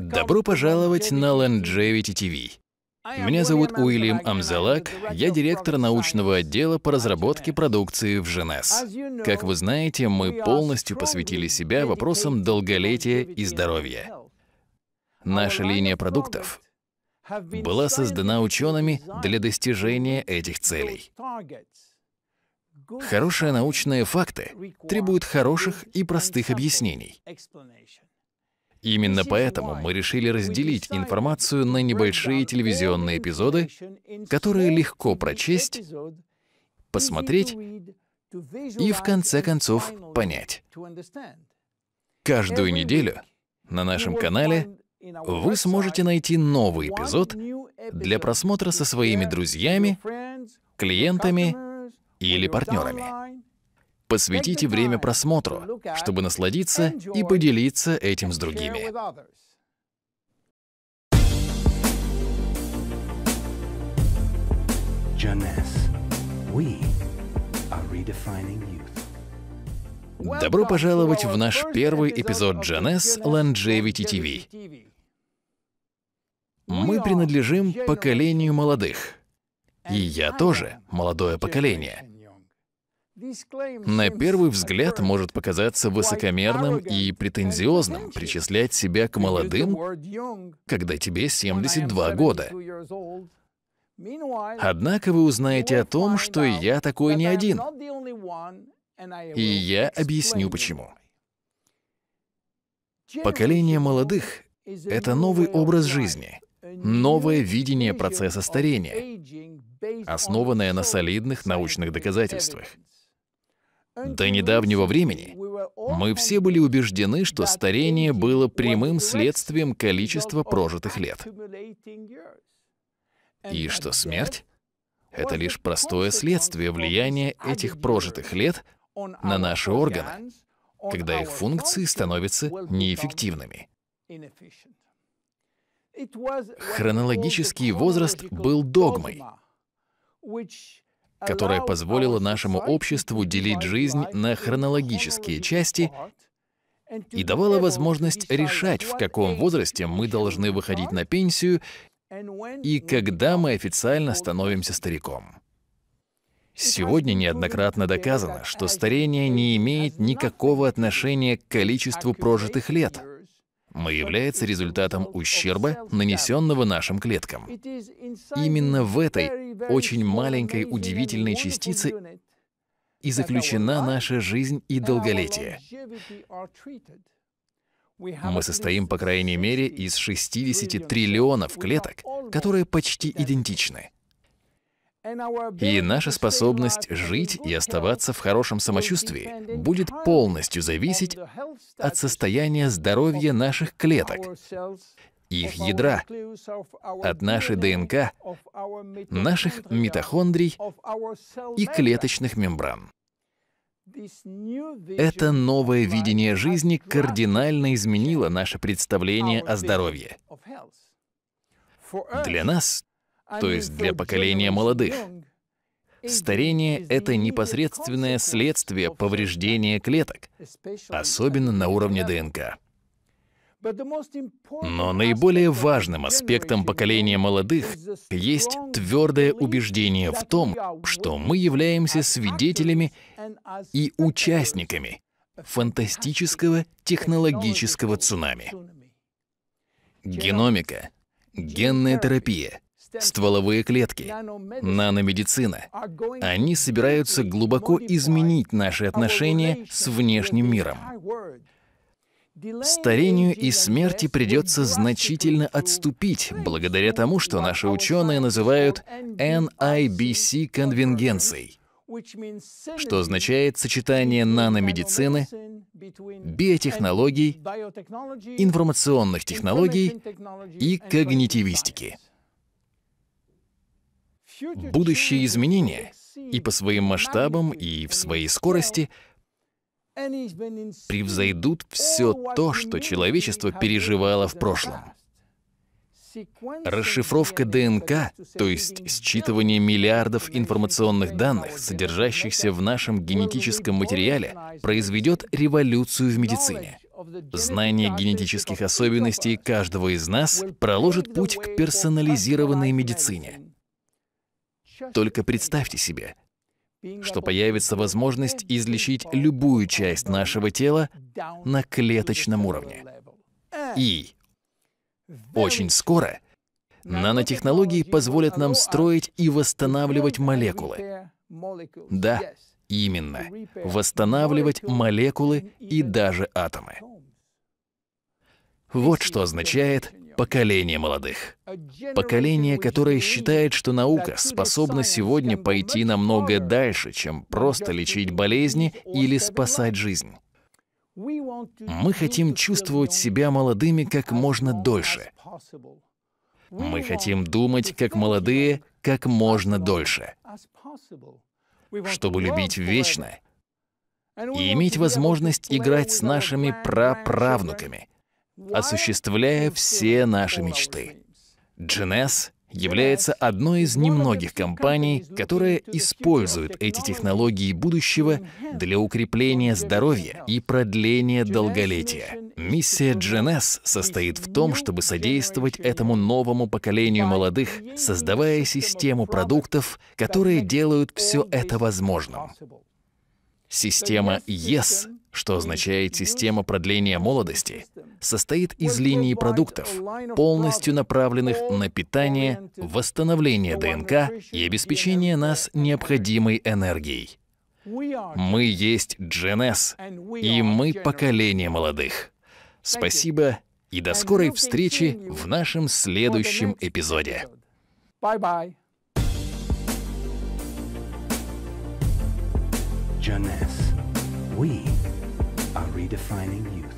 Добро пожаловать на Longevity TV. Меня зовут Уильям Амзалак, я директор научного отдела по разработке продукции в Женес. Как вы знаете, мы полностью посвятили себя вопросам долголетия и здоровья. Наша линия продуктов была создана учеными для достижения этих целей. Хорошие научные факты требуют хороших и простых объяснений. Именно поэтому мы решили разделить информацию на небольшие телевизионные эпизоды, которые легко прочесть, посмотреть и в конце концов понять. Каждую неделю на нашем канале вы сможете найти новый эпизод для просмотра со своими друзьями, клиентами или партнерами. Посвятите время просмотру, чтобы насладиться и поделиться этим с другими. Добро пожаловать в наш первый эпизод Джанес Longevity TV. Мы принадлежим поколению молодых. И я тоже молодое поколение. На первый взгляд может показаться высокомерным и претензиозным причислять себя к молодым, когда тебе 72 года. Однако вы узнаете о том, что я такой не один. И я объясню почему. Поколение молодых — это новый образ жизни, новое видение процесса старения, основанное на солидных научных доказательствах. До недавнего времени мы все были убеждены, что старение было прямым следствием количества прожитых лет. И что смерть — это лишь простое следствие влияния этих прожитых лет на наши органы, когда их функции становятся неэффективными. Хронологический возраст был догмой, которая позволила нашему обществу делить жизнь на хронологические части и давала возможность решать, в каком возрасте мы должны выходить на пенсию и когда мы официально становимся стариком. Сегодня неоднократно доказано, что старение не имеет никакого отношения к количеству прожитых лет — мы является результатом ущерба, нанесенного нашим клеткам. Именно в этой очень маленькой удивительной частице и заключена наша жизнь и долголетие. Мы состоим, по крайней мере, из 60 триллионов клеток, которые почти идентичны. И наша способность жить и оставаться в хорошем самочувствии будет полностью зависеть от состояния здоровья наших клеток, их ядра, от нашей ДНК, наших митохондрий и клеточных мембран. Это новое видение жизни кардинально изменило наше представление о здоровье. Для нас то есть для поколения молодых. Старение — это непосредственное следствие повреждения клеток, особенно на уровне ДНК. Но наиболее важным аспектом поколения молодых есть твердое убеждение в том, что мы являемся свидетелями и участниками фантастического технологического цунами. Геномика, генная терапия, стволовые клетки, наномедицина. Они собираются глубоко изменить наши отношения с внешним миром. Старению и смерти придется значительно отступить, благодаря тому, что наши ученые называют NIBC-конвенгенцией, а что означает сочетание наномедицины, биотехнологий, информационных технологий и когнитивистики будущие изменения и по своим масштабам, и в своей скорости превзойдут все то, что человечество переживало в прошлом. Расшифровка ДНК, то есть считывание миллиардов информационных данных, содержащихся в нашем генетическом материале, произведет революцию в медицине. Знание генетических особенностей каждого из нас проложит путь к персонализированной медицине, только представьте себе, что появится возможность излечить любую часть нашего тела на клеточном уровне. И э. очень скоро нанотехнологии позволят нам строить и восстанавливать молекулы. Да, именно, восстанавливать молекулы и даже атомы. Вот что означает поколение молодых. Поколение, которое считает, что наука способна сегодня пойти намного дальше, чем просто лечить болезни или спасать жизнь. Мы хотим чувствовать себя молодыми как можно дольше. Мы хотим думать как молодые как можно дольше, чтобы любить вечно и иметь возможность играть с нашими праправнуками, осуществляя все наши мечты. GNS является одной из немногих компаний, которая использует эти технологии будущего для укрепления здоровья и продления долголетия. Миссия GNS состоит в том, чтобы содействовать этому новому поколению молодых, создавая систему продуктов, которые делают все это возможным. Система YES что означает система продления молодости, состоит из линии продуктов, полностью направленных на питание, восстановление ДНК и обеспечение нас необходимой энергией. Мы есть GNS, и мы поколение молодых. Спасибо и до скорой встречи в нашем следующем эпизоде. Bye-bye. Jeunesse. We are redefining youth.